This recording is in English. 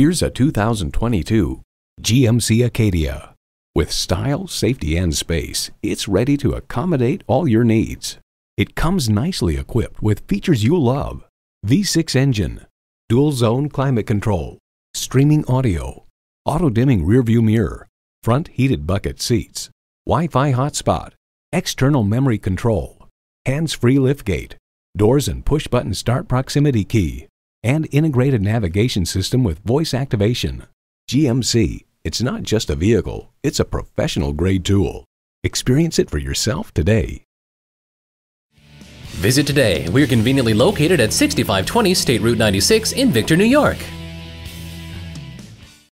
Here's a 2022 GMC Acadia. With style, safety, and space, it's ready to accommodate all your needs. It comes nicely equipped with features you love. V6 engine, dual zone climate control, streaming audio, auto dimming rearview mirror, front heated bucket seats, Wi-Fi hotspot, external memory control, hands-free liftgate, doors and push-button start proximity key, and integrated navigation system with voice activation. GMC, it's not just a vehicle, it's a professional grade tool. Experience it for yourself today. Visit today. We're conveniently located at 6520 State Route 96 in Victor, New York.